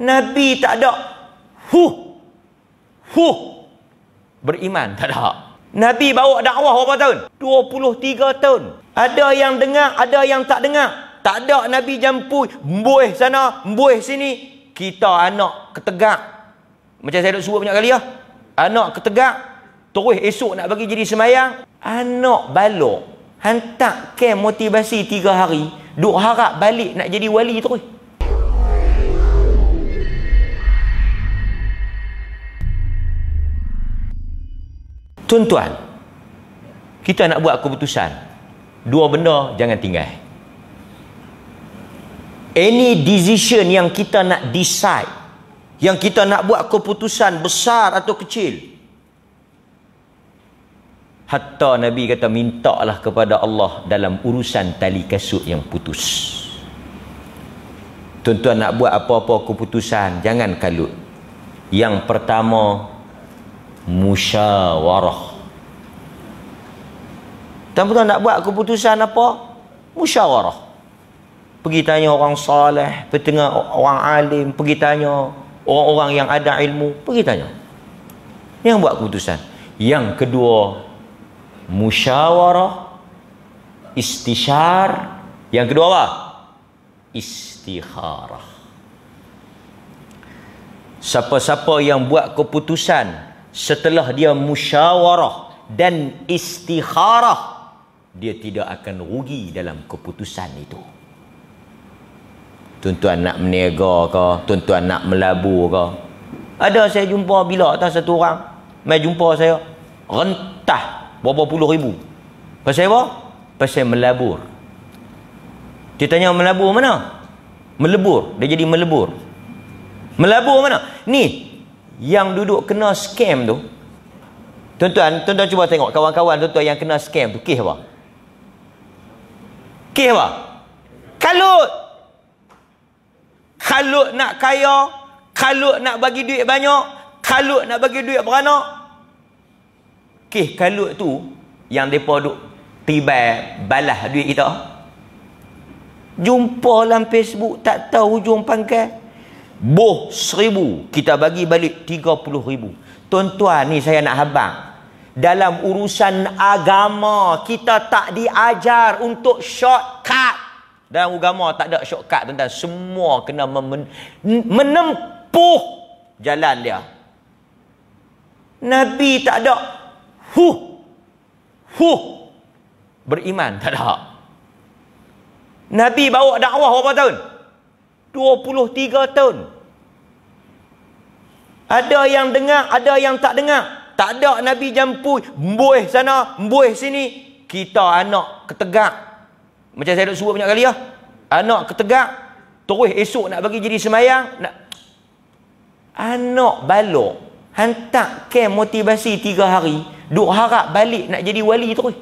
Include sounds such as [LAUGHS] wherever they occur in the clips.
Nabi tak ada. Huh. Huh. Beriman tak ada. Nabi bawa dakwah berapa tahun? 23 tahun. Ada yang dengar, ada yang tak dengar. Tak ada Nabi jampui. Mbuih sana, mbuih sini. Kita anak ketegak. Macam saya duduk suruh banyak kali ya. Anak ketegak. Terus esok nak bagi jadi semayang. Anak balok. Hantar ke motivasi tiga hari. Duk harap balik nak jadi wali terus. tuan-tuan kita nak buat keputusan dua benda jangan tinggal any decision yang kita nak decide yang kita nak buat keputusan besar atau kecil hatta Nabi kata minta lah kepada Allah dalam urusan tali kasut yang putus tuan-tuan nak buat apa-apa keputusan jangan kalut yang pertama musyawarah tuan-tuan nak buat keputusan apa musyawarah pergi tanya orang salih pergi orang alim pergi tanya orang-orang yang ada ilmu pergi tanya yang buat keputusan yang kedua musyawarah istishar yang kedua apa istikharah siapa-siapa yang buat keputusan setelah dia musyawarah dan istikharah dia tidak akan rugi dalam keputusan itu tuan-tuan nak meniaga ke tuan-tuan nak melabur. ke ada saya jumpa bila atas satu orang mai jumpa saya rentah berapa puluh ribu pasal apa? pasal melabur dia tanya melabur mana? melebur dia jadi melebur melabur mana? ni yang duduk kena scam tu tuan-tuan tuan-tuan cuba tengok kawan-kawan tuan-tuan yang kena scam tu kisah apa kisah apa kalut kalut nak kaya kalut nak bagi duit banyak kalut nak bagi duit beranak Kih kalut tu yang mereka duduk tiba balas duit kita jumpa dalam Facebook tak tahu hujung pangkat Boh seribu Kita bagi balik tiga puluh ribu Tuan-tuan ni saya nak habang Dalam urusan agama Kita tak diajar untuk shortcut Dalam agama tak ada shortcut tuan-tuan Semua kena menempuh jalan dia Nabi tak ada Huh Huh Beriman tak ada Nabi bawa dakwah berapa tahun? 23 tahun. Ada yang dengar, ada yang tak dengar. Tak ada Nabi jampui, mbuih sana, mbuih sini. Kita anak ketegak. Macam saya dah suruh banyak kali ya. Anak ketegak, terus esok nak bagi jadi semayang. Nak... Anak balok, hantar ke motivasi tiga hari, duk harap balik nak jadi wali terus.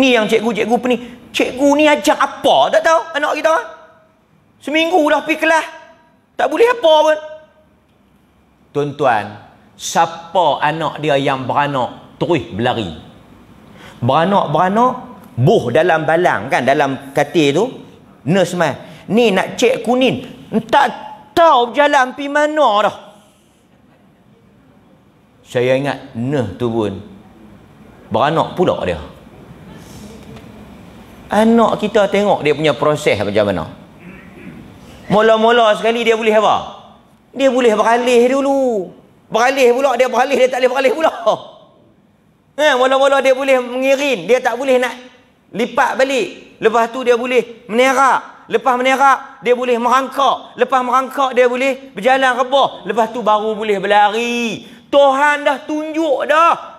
Ni yang cikgu-cikgu ni. Cikgu ni ajak apa? Tak tahu anak kita. Seminggu dah pergi kelas. Tak boleh apa pun. Tuan-tuan. Siapa anak dia yang beranak terus berlari? Beranak-beranak. Buh dalam balang kan. Dalam katil tu. Nurse man. Ni nak cek kunin. Tak tahu jalan pergi mana dah. Saya ingat nurse tu pun. Beranak pula dia anak kita tengok dia punya proses macam mana mula-mula sekali dia boleh apa dia boleh beralih dulu beralih pula dia beralih dia tak boleh beralih pula eh, mula-mula dia boleh mengirin dia tak boleh nak lipat balik lepas tu dia boleh menerak lepas menerak dia boleh merangkak lepas merangkak dia boleh berjalan rebah lepas tu baru boleh berlari Tuhan dah tunjuk dah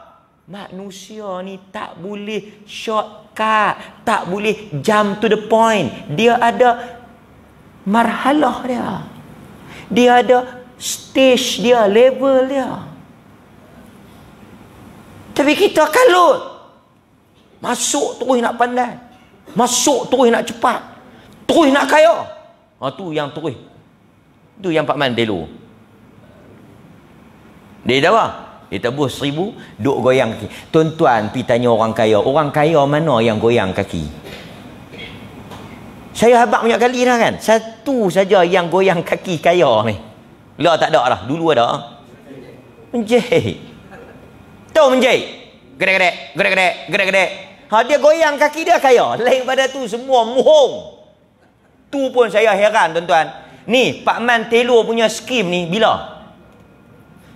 Manusia ni tak boleh shortcut, tak boleh jump to the point. Dia ada marhalah dia. Dia ada stage dia, level dia. Tapi kita kalut. Masuk terus nak pandai. Masuk terus nak cepat. Terus nak kaya. Ha tu yang terus. Tu yang Pak Man Delu. Dia dah apa? Dia tebus seribu Duk goyang kaki Tuan-tuan pergi tanya orang kaya Orang kaya mana yang goyang kaki Saya habak banyak kali dah kan Satu saja yang goyang kaki kaya ni Lah tak ada lah Dulu ada Menjahit Tahu menjahit Gerak-gerak Gerak-gerak Gerak-gerak ha, Dia goyang kaki dia kaya Lain pada tu semua muhong. Tu pun saya heran tuan-tuan Ni Pak Man Telur punya skim ni Bila? Bila?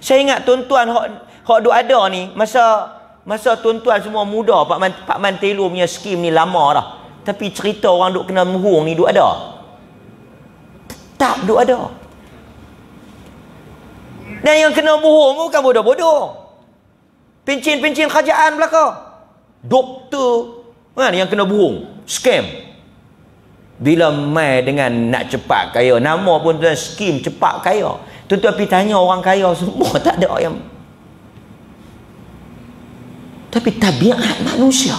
Saya ingat tuan-tuan hok hok duk ada ni masa masa tuan-tuan semua muda Pak Man Pak Man Telo punya skim ni lama dah. Tapi cerita orang duk kena muhung ni duk ada. Tak duk ada. Dan yang kena bohong bukan bodoh-bodoh. Pencin-pencin kerajaan belaka. Doktor. Kan yang kena bohong. Scam bila mai dengan nak cepat kaya nama pun tuan skim cepat kaya tuan-tuan pergi tanya orang kaya semua [LAUGHS] tak ada yang tapi tabiat manusia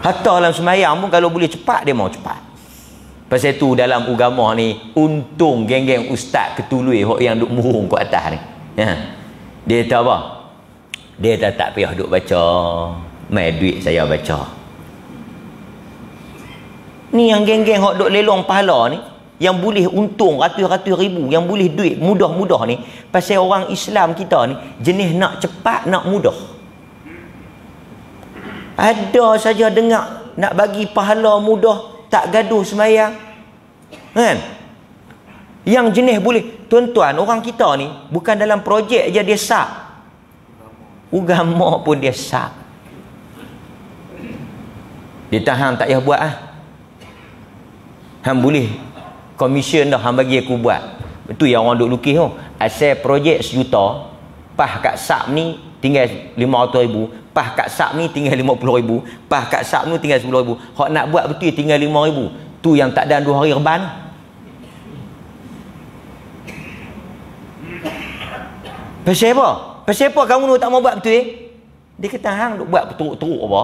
hatta dalam semayang pun kalau boleh cepat dia mau cepat pasal tu dalam agama ni untung geng-geng ustaz ketului yang duk murung kat atas ni ya. dia tahu, apa dia kata tak payah duk baca mai duit saya baca Ni yang geng-geng hok dok lelong pahala ni, yang boleh untung ratus-ratus ribu, yang boleh duit mudah-mudah ni, pasal orang Islam kita ni jenis nak cepat, nak mudah. Ada saja dengar nak bagi pahala mudah, tak gaduh semayang. Kan? Yang jenis boleh Tuan-tuan, orang kita ni Bukan dalam projek je dia sak Ugama pun dia sak Dia tahan tak payah buat ah. Han boleh Komision dah Han bagi aku buat betul yang orang duk lukis tu Asal projek sejuta Pah kat sub ni Tinggal lima ratus ribu Pah kat sub ni tinggal lima puluh ribu Pah kat sub ni tinggal sepuluh ribu Hak nak buat betul tinggal lima ribu Tu yang tak ada dua hari reban Pasal apa? Pasal apa kamu tak mau buat betul eh? Dia kata hang buat teruk-teruk apa?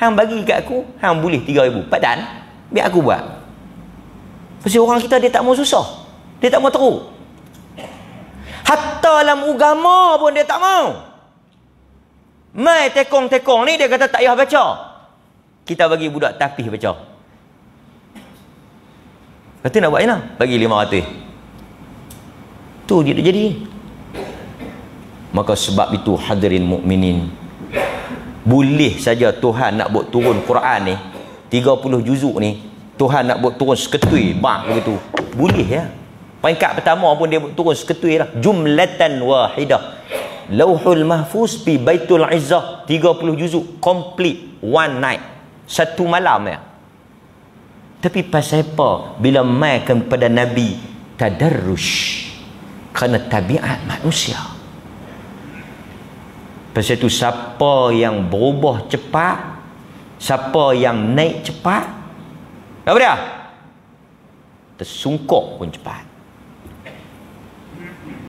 Hang bagi kat aku, hang boleh 3000. Padan, biar aku buat. Mesti orang kita dia tak mau susah. Dia tak mau teruk. Hatta dalam agama pun dia tak mau. Mai tekong-tekong ni dia kata tak payah baca. Kita bagi budak tapih baca. Kata nak buat ni lah. Bagi lima ratus. Tu dia dah jadi. Maka sebab itu hadirin mukminin boleh saja Tuhan nak buat turun Quran ni 30 juzuk ni Tuhan nak buat turun seketui bak begitu boleh ya peringkat pertama pun dia buat turun seketui lah jumlatan wahidah lauhul mahfuz pi baitul izzah 30 juzuk complete one night satu malam ya tapi pasal apa bila mai kepada nabi tadarrus kerana tabiat manusia pasal tu siapa yang berubah cepat siapa yang naik cepat apa dia? Tersungkuk pun cepat.